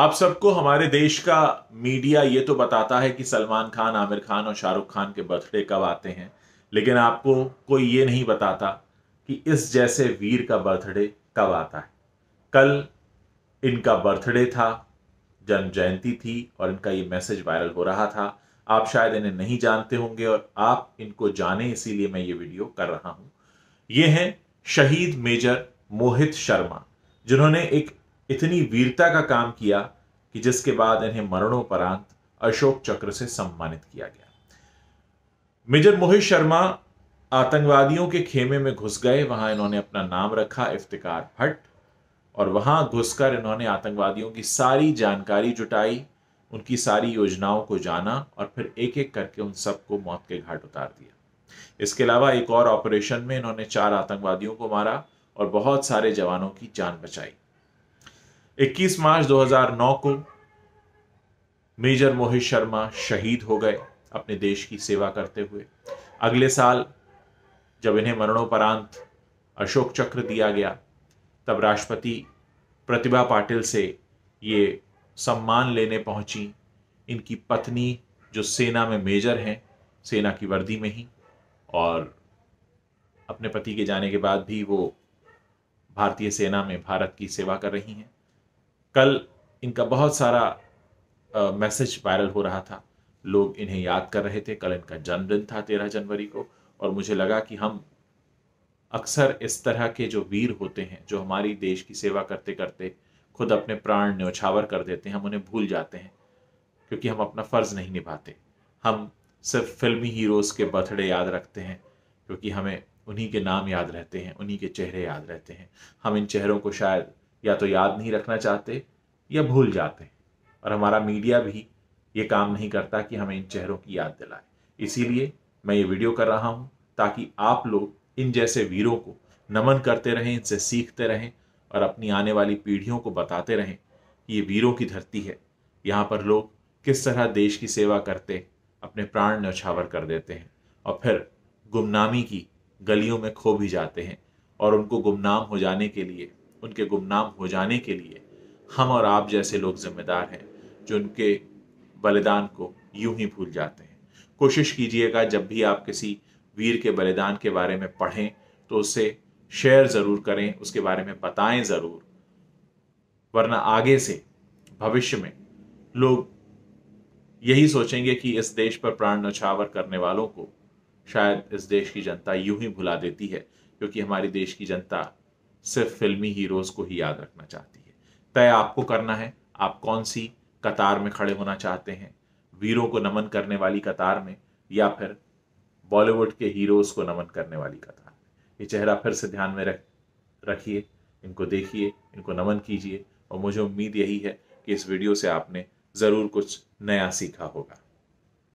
आप सबको हमारे देश का मीडिया ये तो बताता है कि सलमान खान आमिर खान और शाहरुख खान के बर्थडे कब आते हैं लेकिन आपको कोई ये नहीं बताता कि इस जैसे वीर का बर्थडे कब आता है कल इनका बर्थडे था जन्म जयंती थी और इनका ये मैसेज वायरल हो रहा था आप शायद इन्हें नहीं जानते होंगे और आप इनको जाने इसीलिए मैं ये वीडियो कर रहा हूँ ये हैं शहीद मेजर मोहित शर्मा जिन्होंने एक इतनी वीरता का काम किया कि जिसके बाद इन्हें मरणोपरांत अशोक चक्र से सम्मानित किया गया मेजर मोहित शर्मा आतंकवादियों के खेमे में घुस गए वहां इन्होंने अपना नाम रखा इफ्तिकार भट्ट और वहां घुसकर इन्होंने आतंकवादियों की सारी जानकारी जुटाई उनकी सारी योजनाओं को जाना और फिर एक एक करके उन सबको मौत के घाट उतार दिया इसके अलावा एक और ऑपरेशन में इन्होंने चार आतंकवादियों को मारा और बहुत सारे जवानों की जान बचाई 21 मार्च 2009 को मेजर मोहित शर्मा शहीद हो गए अपने देश की सेवा करते हुए अगले साल जब इन्हें मरणोपरांत अशोक चक्र दिया गया तब राष्ट्रपति प्रतिभा पाटिल से ये सम्मान लेने पहुंची इनकी पत्नी जो सेना में मेजर हैं सेना की वर्दी में ही और अपने पति के जाने के बाद भी वो भारतीय सेना में भारत की सेवा कर रही हैं कल इनका बहुत सारा मैसेज वायरल हो रहा था लोग इन्हें याद कर रहे थे कल इनका जन्मदिन था तेरह जनवरी को और मुझे लगा कि हम अक्सर इस तरह के जो वीर होते हैं जो हमारी देश की सेवा करते करते खुद अपने प्राण न्योछावर कर देते हैं हम उन्हें भूल जाते हैं क्योंकि हम अपना फ़र्ज़ नहीं निभाते हम सिर्फ फिल्मी हीरोज़ के बर्थडे याद रखते हैं क्योंकि हमें उन्हीं के नाम याद रहते हैं उन्हीं के चेहरे याद रहते हैं हम इन चेहरों को शायद या तो याद नहीं रखना चाहते या भूल जाते हैं और हमारा मीडिया भी ये काम नहीं करता कि हमें इन चेहरों की याद दिलाए इसीलिए मैं ये वीडियो कर रहा हूँ ताकि आप लोग इन जैसे वीरों को नमन करते रहें इनसे सीखते रहें और अपनी आने वाली पीढ़ियों को बताते रहें कि ये वीरों की धरती है यहाँ पर लोग किस तरह देश की सेवा करते अपने प्राण नछावर कर देते हैं और फिर गुमनामी की गलियों में खो भी जाते हैं और उनको गुमनाम हो जाने के लिए उनके गुमनाम हो जाने के लिए हम और आप जैसे लोग जिम्मेदार हैं जो उनके बलिदान को यूं ही भूल जाते हैं कोशिश कीजिएगा जब भी आप किसी वीर के बलिदान के बारे में पढ़ें तो उसे शेयर ज़रूर करें उसके बारे में बताएं ज़रूर वरना आगे से भविष्य में लोग यही सोचेंगे कि इस देश पर प्राण नछावर करने वालों को शायद इस देश की जनता यूं ही भुला देती है क्योंकि हमारी देश की जनता सिर्फ फिल्मी हीरोज को ही याद रखना चाहती है तय आपको करना है आप कौन सी कतार में खड़े होना चाहते हैं वीरों को नमन करने वाली कतार में या फिर बॉलीवुड के हीरोज को नमन करने वाली कतार में ये चेहरा फिर से ध्यान में रख रखिए इनको देखिए इनको नमन कीजिए और मुझे उम्मीद यही है कि इस वीडियो से आपने ज़रूर कुछ नया सीखा होगा